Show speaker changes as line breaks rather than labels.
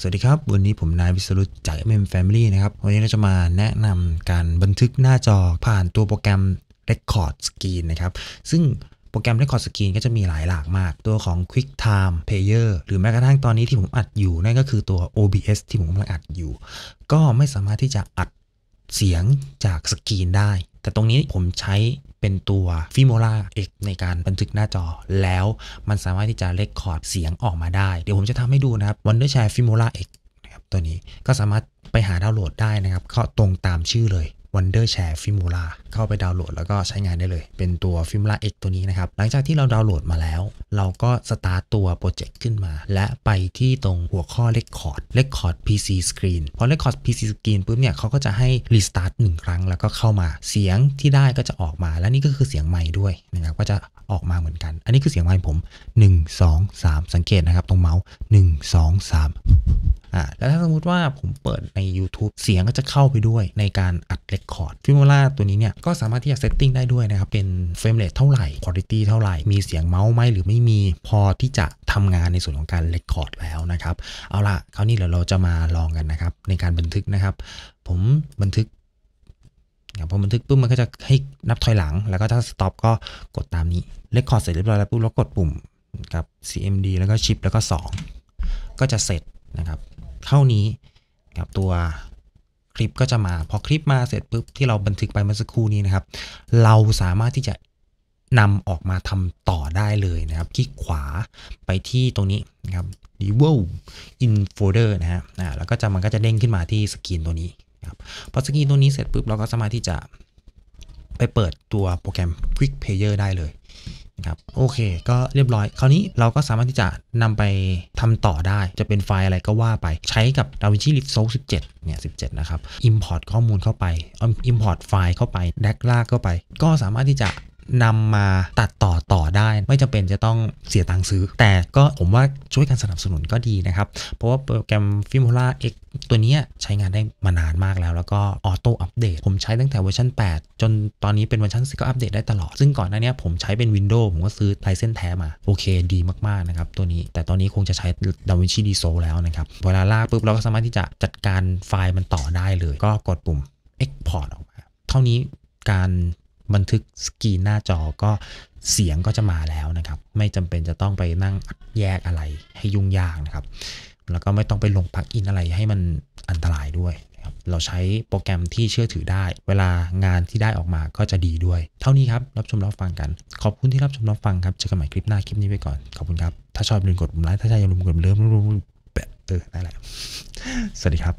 สวัสดีครับ วันนี้ผมนายวิศรุตจาก MM Family นะครับ วันนี้เราจะมาแนะนำการบันทึกหน้าจอผ่านตัวโปรแกรม Record Screen นะครับ ซึ่งโปรแกรม Record Screen ก็จะมีหลายหลากมาก ตัวของ QuickTime Player หรือแม้กระทั่งตอนนี้ที่ผมอัดอยู่ นั่นก็คือตัว OBS ที่ผมกำลังอัดอยู่ ก็ไม่สามารถที่จะอัดเสียงจากสกรีนได้ แต่ตรงนี้ผมใช้เป็นตัวฟิโมล่าเอกในการบันทึกหน้าจอ แล้วมันสามารถที่จะเลคคอร์ดเสียงออกมาได้ เดี๋ยวผมจะทำให้ดูนะครับ Wonder Share Fimola X นะครับตัวนี้ก็สามารถไปหาดาวน์โหลดได้นะครับเข้าตรงตามชื่อเลย Wonder Share Fimula เข้าไปดาวน์โหลด แล้วก็ใช้งานได้เลย เป็นตัว Fimula X ตัวนี้นะครับ หลังจากที่เราดาวน์โหลดมาแล้ว เราก็สตาร์ตตัวโปรเจกต์ขึ้นมา และไปที่ตรงหัวข้อ Record Record PC Screen พอ Record PC Screen ปุ๊บเนี่ยเขาก็จะให้รีสตาร์ตหนึ่งครั้งแล้วก็เข้ามาเสียงที่ได้ก็จะออกมา และนี่ก็คือเสียงไม่ด้วยนะครับก็จะออกมาเหมือนกัน อันนี้คือเสียงไม่ผม1 2 3 สังเกตนะครับตรงเมาส์1 2 3อ่าแล้วถ้าสมมติว่าผมเปิดใน YouTube เสียงก็จะเข้าไปด้วยในการอัดเรคคอร์ดฟิโมล่าตัวนี้เนี่ยก็สามารถที่จะเซตติ้งได้ด้วยนะครับเป็นเฟรมเรทเท่าไหร่คุณภาพเท่าไหร่มีเสียงเมาส์ไหมหรือไม่มีพอที่จะทำงานในส่วนของการเรคคอร์ดแล้วนะครับ เอาล่ะคราวนี้เดี๋ยวเราจะมาลองกันนะครับ ในการบันทึกนะครับ ผมบันทึกพอบันทึกปุ๊บมันก็จะให้นับถอยหลัง แล้วก็ถ้าสต็อปก็กดตามนี้เรคคอร์ดเสร็จเรียบร้อยแล้วปุ๊บเรากดปุ่มกับ CMD แล้วก็ชิปแล้วก็ 2 ก็จะเสร็จนะครับเท่านี้กับตัวคลิปก็จะมา พอคลิปมาเสร็จปุ๊บที่เราบันทึกไปเมื่อสักครู่นี้นะครับ เราสามารถที่จะนำออกมาทำต่อได้เลยนะครับ คลิกขวาไปที่ตรงนี้นะครับ d e v l in folder นะฮะอ่าแล้วก็จะมันก็จะเด้งขึ้นมาที่สกรีนตัวนี้นครับพอสกรีนตัวนี้เสร็จปุ๊บ เราก็สามารถที่จะไปเปิดตัวโปรแกรม Quick Player ได้เลยครับโอเคก็เรียบร้อย คราวนี้เราก็สามารถที่จะนำไปทำต่อได้จะเป็นไฟล์อะไรก็ว่าไป ใช้กับ DaVinci Resolve 17 เนี่ย 17 นะครับ import ข้อมูลเข้าไป import ไฟล์เข้าไปแดกลากเข้าไปก็สามารถที่จะนำมาตัดต่อต่อได้ ไม่จำเป็นจะต้องเสียตังค์ซื้อ แต่ก็ผมว่าช่วยกันสนับสนุนก็ดีนะครับ เพราะว่าโปรแกรม f i m o l a X ตัวนี้ใช้งานได้มานานมากแล้ว แล้วก็ออโต้อัปเดตผมใช้ตั้งแต่เวอร์ชัน8 จนตอนนี้เป็นเวอร์ชันสิก็อัปเดตได้ตลอด ซึ่งก่อนหน้านี้ผมใช้เป็น Windows ผมก็ซื้อไลเส้นแท้มา โอเค ดีมาก ๆ นะครับ ตัวนี้ แต่ตอนนี้คงจะใช้ DaVinci d e s o แล้วนะครับเวลาลากปุ๊บเราก็สามารถที่จะจัดการไฟล์มันต่อได้เลยก็กดปุ่ม Export ออกมาเท่านี้การบันทึกสกรีนหน้าจอก็เสียงก็จะมาแล้วนะครับ ไม่จำเป็นจะต้องไปนั่งแยกอะไรให้ยุ่งยากนะครับ แล้วก็ไม่ต้องไปลงพักอินอะไรให้มันอันตรายด้วยนะครับเราใช้โปรแกรมที่เชื่อถือได้ เวลางานที่ได้ออกมาก็จะดีด้วย เท่านี้ครับ รับชม รับฟังกัน ขอบคุณที่รับชมรับฟังครับเจอกันใหม่คลิปหน้าคลิปนี้ไปก่อนขอบคุณครับถ้าชอบอย่าลืมกดไลค์ถ้าใช่อย่าลืมกดเลิ่มรูเแิบเออได้แหละสวัสดีครับ